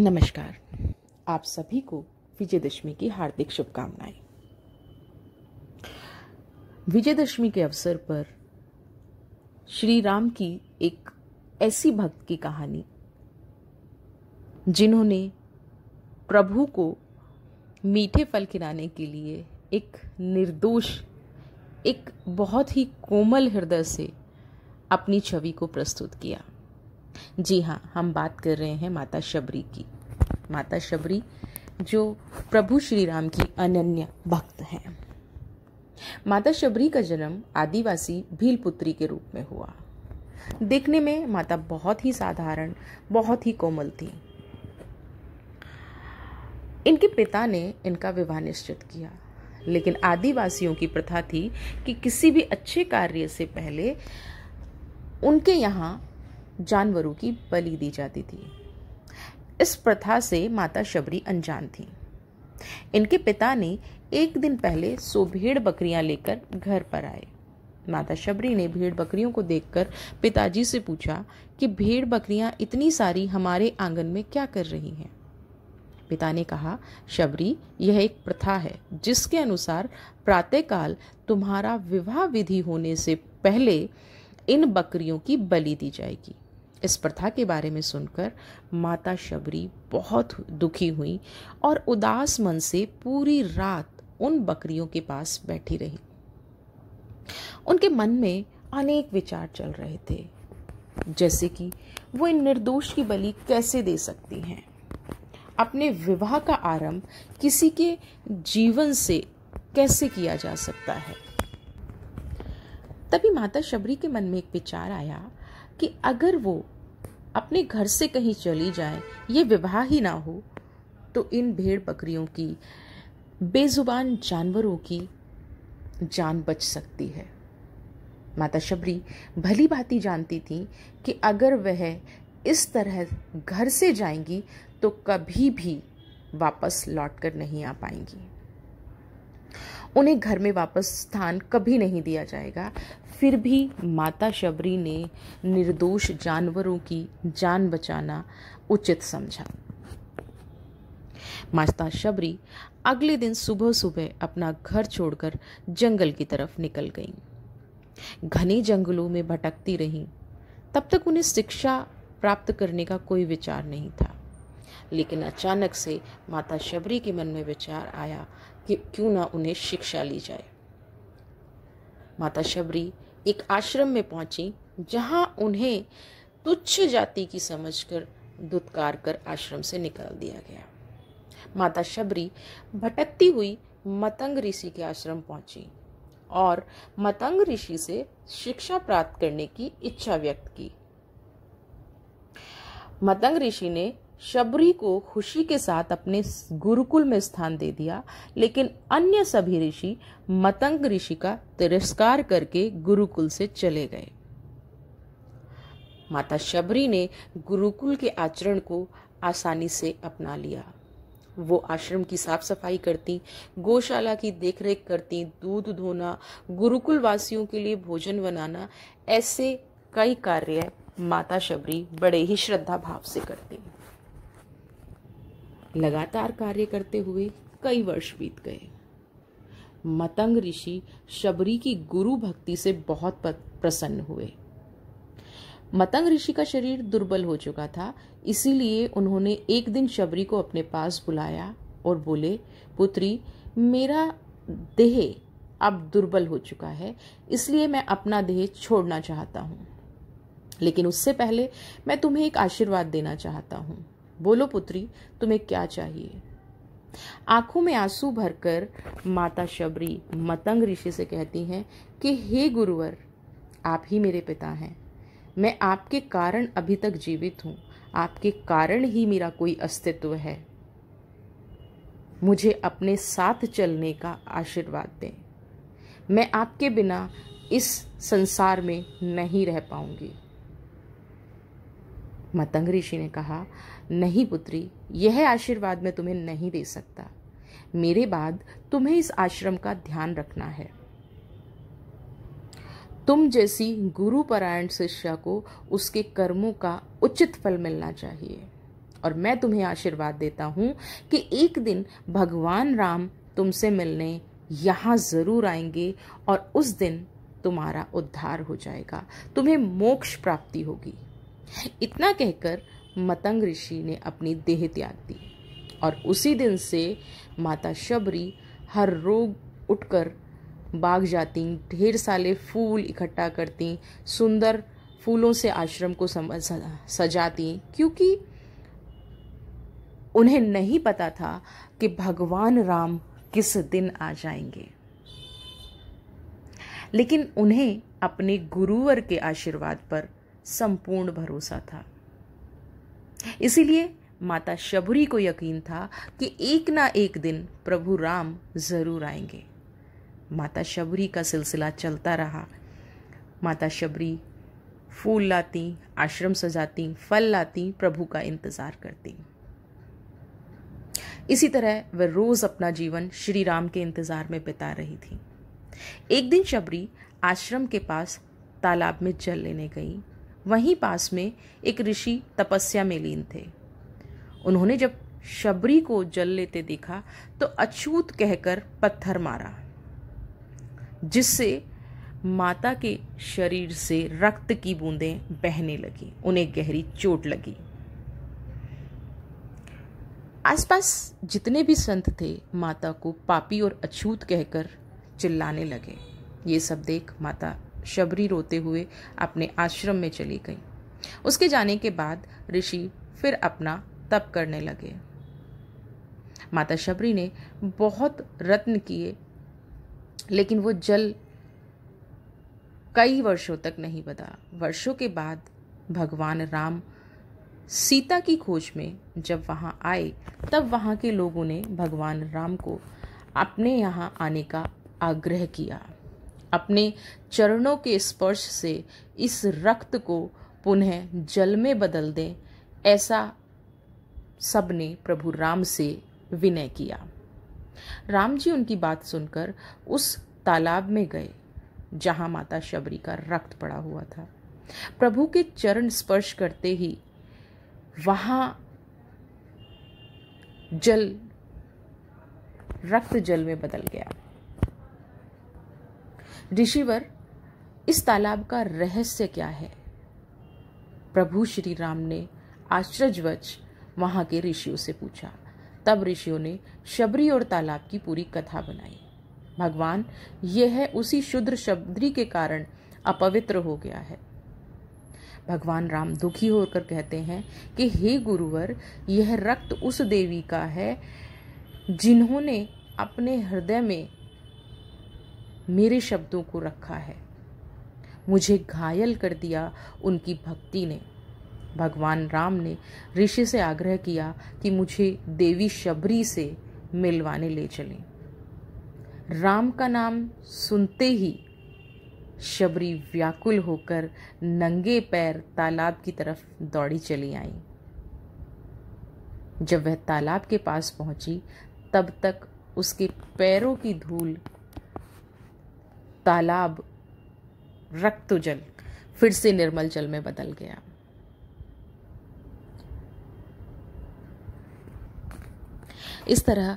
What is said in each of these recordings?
नमस्कार आप सभी को विजयदशमी की हार्दिक शुभकामनाएं विजयदशमी के अवसर पर श्री राम की एक ऐसी भक्त की कहानी जिन्होंने प्रभु को मीठे फल खिलाने के लिए एक निर्दोष एक बहुत ही कोमल हृदय से अपनी छवि को प्रस्तुत किया जी हाँ हम बात कर रहे हैं माता शबरी की माता शबरी जो प्रभु श्री राम की अनन्य भक्त हैं माता शबरी का जन्म आदिवासी भीलपुत्री के रूप में हुआ देखने में माता बहुत ही साधारण बहुत ही कोमल थी इनके पिता ने इनका विवाह निश्चित किया लेकिन आदिवासियों की प्रथा थी कि किसी भी अच्छे कार्य से पहले उनके यहाँ जानवरों की बलि दी जाती थी इस प्रथा से माता शबरी अनजान थी इनके पिता ने एक दिन पहले सो भेड़ बकरियां लेकर घर पर आए माता शबरी ने भेड़ बकरियों को देखकर पिताजी से पूछा कि भेड़ बकरियां इतनी सारी हमारे आंगन में क्या कर रही हैं पिता ने कहा शबरी यह एक प्रथा है जिसके अनुसार प्रातःकाल तुम्हारा विवाह विधि होने से पहले इन बकरियों की बलि दी जाएगी इस प्रथा के बारे में सुनकर माता शबरी बहुत दुखी हुई और उदास मन से पूरी रात उन बकरियों के पास बैठी रही उनके मन में अनेक विचार चल रहे थे जैसे कि वो इन निर्दोष की बलि कैसे दे सकती हैं अपने विवाह का आरंभ किसी के जीवन से कैसे किया जा सकता है तभी माता शबरी के मन में एक विचार आया कि अगर वो अपने घर से कहीं चली जाए ये विवाह ही ना हो तो इन भेड़ बकरियों की बेजुबान जानवरों की जान बच सकती है माता शबरी भली भांति जानती थी कि अगर वह इस तरह घर से जाएंगी तो कभी भी वापस लौट कर नहीं आ पाएंगी उन्हें घर में वापस स्थान कभी नहीं दिया जाएगा फिर भी माता शबरी ने निर्दोष जानवरों की जान बचाना उचित समझा मास्ता शबरी अगले दिन सुबह सुबह अपना घर छोड़कर जंगल की तरफ निकल गई घने जंगलों में भटकती रहीं तब तक उन्हें शिक्षा प्राप्त करने का कोई विचार नहीं था लेकिन अचानक से माता शबरी के मन में विचार आया कि क्यों ना उन्हें शिक्षा ली जाए माता शबरी एक आश्रम में पहुंची जहां उन्हें तुच्छ जाति की समझकर दुत्कार कर आश्रम से निकाल दिया गया माता शबरी भटकती हुई मतंग ऋषि के आश्रम पहुंची और मतंग ऋषि से शिक्षा प्राप्त करने की इच्छा व्यक्त की मतंग ऋषि ने शबरी को खुशी के साथ अपने गुरुकुल में स्थान दे दिया लेकिन अन्य सभी ऋषि मतंग ऋषि का तिरस्कार करके गुरुकुल से चले गए माता शबरी ने गुरुकुल के आचरण को आसानी से अपना लिया वो आश्रम की साफ सफाई करती गौशाला की देखरेख करती दूध धोना गुरुकुल वासियों के लिए भोजन बनाना ऐसे कई कार्य माता शबरी बड़े ही श्रद्धा भाव से करती हैं लगातार कार्य करते हुए कई वर्ष बीत गए मतंग ऋषि शबरी की गुरु भक्ति से बहुत प्रसन्न हुए मतंग ऋषि का शरीर दुर्बल हो चुका था इसीलिए उन्होंने एक दिन शबरी को अपने पास बुलाया और बोले पुत्री मेरा देह अब दुर्बल हो चुका है इसलिए मैं अपना देह छोड़ना चाहता हूँ लेकिन उससे पहले मैं तुम्हें एक आशीर्वाद देना चाहता हूँ बोलो पुत्री तुम्हें क्या चाहिए आंखों में आंसू भरकर माता शबरी मतंग ऋषि से कहती हैं कि हे गुरुवर आप ही मेरे पिता हैं मैं आपके कारण अभी तक जीवित हूँ आपके कारण ही मेरा कोई अस्तित्व है मुझे अपने साथ चलने का आशीर्वाद दें मैं आपके बिना इस संसार में नहीं रह पाऊंगी मतंग ऋषि ने कहा नहीं पुत्री यह आशीर्वाद मैं तुम्हें नहीं दे सकता मेरे बाद तुम्हें इस आश्रम का ध्यान रखना है तुम जैसी गुरुपरायण शिष्या को उसके कर्मों का उचित फल मिलना चाहिए और मैं तुम्हें आशीर्वाद देता हूँ कि एक दिन भगवान राम तुमसे मिलने यहाँ ज़रूर आएंगे और उस दिन तुम्हारा उद्धार हो जाएगा तुम्हें मोक्ष प्राप्ति होगी इतना कहकर मतंग ऋषि ने अपनी देह त्याग दी और उसी दिन से माता शबरी हर रोग उठकर बाग जाती ढेर साले फूल इकट्ठा करती सुंदर फूलों से आश्रम को सजाती क्योंकि उन्हें नहीं पता था कि भगवान राम किस दिन आ जाएंगे लेकिन उन्हें अपने गुरुवर के आशीर्वाद पर संपूर्ण भरोसा था इसीलिए माता शबरी को यकीन था कि एक ना एक दिन प्रभु राम जरूर आएंगे माता शबरी का सिलसिला चलता रहा माता शबरी फूल लाती आश्रम सजाती फल लाती प्रभु का इंतज़ार करती इसी तरह वह रोज़ अपना जीवन श्री राम के इंतज़ार में बिता रही थी एक दिन शबरी आश्रम के पास तालाब में जल लेने गई वहीं पास में एक ऋषि तपस्या में लीन थे उन्होंने जब शबरी को जल लेते देखा तो अछूत कहकर पत्थर मारा जिससे माता के शरीर से रक्त की बूंदें बहने लगी उन्हें गहरी चोट लगी आसपास जितने भी संत थे माता को पापी और अछूत कहकर चिल्लाने लगे ये सब देख माता शबरी रोते हुए अपने आश्रम में चली गई उसके जाने के बाद ऋषि फिर अपना तप करने लगे माता शबरी ने बहुत रत्न किए लेकिन वो जल कई वर्षों तक नहीं बदा वर्षों के बाद भगवान राम सीता की खोज में जब वहाँ आए तब वहाँ के लोगों ने भगवान राम को अपने यहाँ आने का आग्रह किया अपने चरणों के स्पर्श से इस रक्त को पुनः जल में बदल दें ऐसा सबने प्रभु राम से विनय किया राम जी उनकी बात सुनकर उस तालाब में गए जहाँ माता शबरी का रक्त पड़ा हुआ था प्रभु के चरण स्पर्श करते ही वहाँ जल रक्त जल में बदल गया ऋषिवर इस तालाब का रहस्य क्या है प्रभु श्री राम ने आश्चर्यवच वहाँ के ऋषियों से पूछा तब ऋषियों ने शबरी और तालाब की पूरी कथा बनाई भगवान यह उसी शुद्र शबरी के कारण अपवित्र हो गया है भगवान राम दुखी होकर कहते हैं कि हे गुरुवर यह रक्त उस देवी का है जिन्होंने अपने हृदय में मेरे शब्दों को रखा है मुझे घायल कर दिया उनकी भक्ति ने भगवान राम ने ऋषि से आग्रह किया कि मुझे देवी शबरी से मिलवाने ले चलें राम का नाम सुनते ही शबरी व्याकुल होकर नंगे पैर तालाब की तरफ दौड़ी चली आई जब वह तालाब के पास पहुंची तब तक उसके पैरों की धूल तालाब रक्त जल फिर से निर्मल जल में बदल गया इस तरह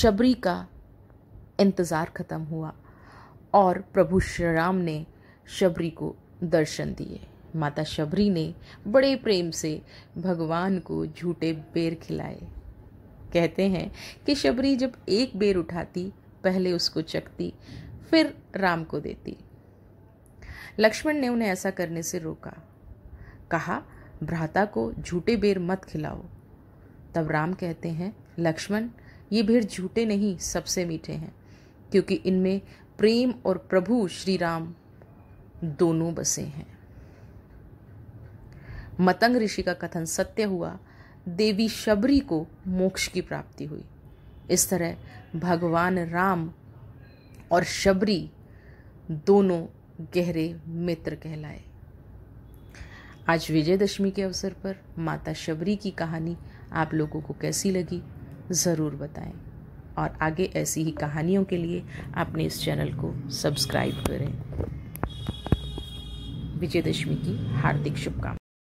शबरी का इंतज़ार खत्म हुआ और प्रभु श्री राम ने शबरी को दर्शन दिए माता शबरी ने बड़े प्रेम से भगवान को झूठे बेर खिलाए कहते हैं कि शबरी जब एक बेर उठाती पहले उसको चखती फिर राम को देती लक्ष्मण ने उन्हें ऐसा करने से रोका कहा भ्राता को झूठे बेर मत खिलाओ तब राम कहते हैं लक्ष्मण ये भेड़ झूठे नहीं सबसे मीठे हैं क्योंकि इनमें प्रेम और प्रभु श्री राम दोनों बसे हैं मतंग ऋषि का कथन सत्य हुआ देवी शबरी को मोक्ष की प्राप्ति हुई इस तरह भगवान राम और शबरी दोनों गहरे मित्र कहलाए आज विजयदशमी के अवसर पर माता शबरी की कहानी आप लोगों को कैसी लगी ज़रूर बताएं और आगे ऐसी ही कहानियों के लिए आपने इस चैनल को सब्सक्राइब करें विजयदशमी की हार्दिक शुभकामनाएं